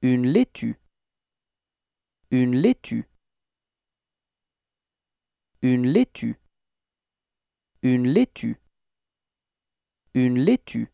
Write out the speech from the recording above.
une laitue, une laitue, une laitue, une laitue, une laitue.